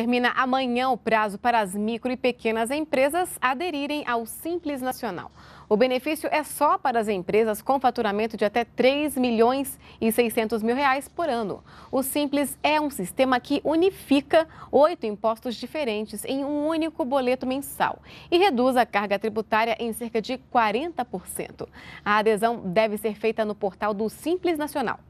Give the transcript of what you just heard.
Termina amanhã o prazo para as micro e pequenas empresas aderirem ao Simples Nacional. O benefício é só para as empresas com faturamento de até 3 milhões e 600 mil reais por ano. O Simples é um sistema que unifica oito impostos diferentes em um único boleto mensal e reduz a carga tributária em cerca de 40%. A adesão deve ser feita no portal do Simples Nacional.